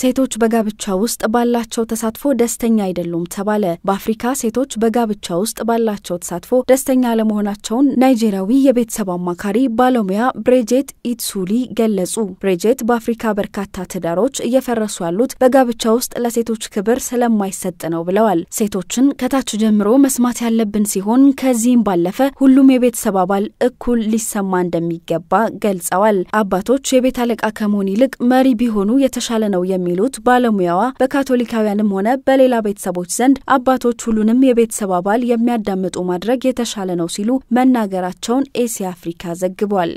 ሴቶች በጋብቻ ውስጥ ባላቸው ተሳትፎ ደስተኛ አይደሉም ተባለ። በአፍሪካ ሴቶች በጋብቻ ውስጥ ባላቸው ተሳትፎ ደስተኛ አለመሆናቸውን ናይጄሪያዊ የቤተሰብ አማካሪ ባለሙያ ብሬጄት ኢትሱሊ ገለጹ። ብሬጄት በአፍሪካ በርካታ ትዳሮች እየፈረሱ ያሉት በጋብቻ ውስጥ ለሴቶች ክብር ስለማይሰጥ ነው ብለዋል። ሴቶችን ከታች ጀምሮ መስማት ያለብን ሲሆን ከዚህም ባለፈ ሁሉም የቤተሰብ አባል እኩል ሊሰማ እንደሚገባ ገልጸዋል። አባቶች የቤት አለቃ ከመሆን ይልቅ መሪ ቢሆኑ የተሻለ ነው እንደሚሉት ባለሙያዋ በካቶሊካውያንም ሆነ በሌላ ቤተሰቦች ዘንድ አባቶች ሁሉንም የቤተሰብ አባል የሚያዳምጡ ማድረግ የተሻለ ነው ሲሉ መናገራቸውን ኤሲ አፍሪካ ዘግቧል።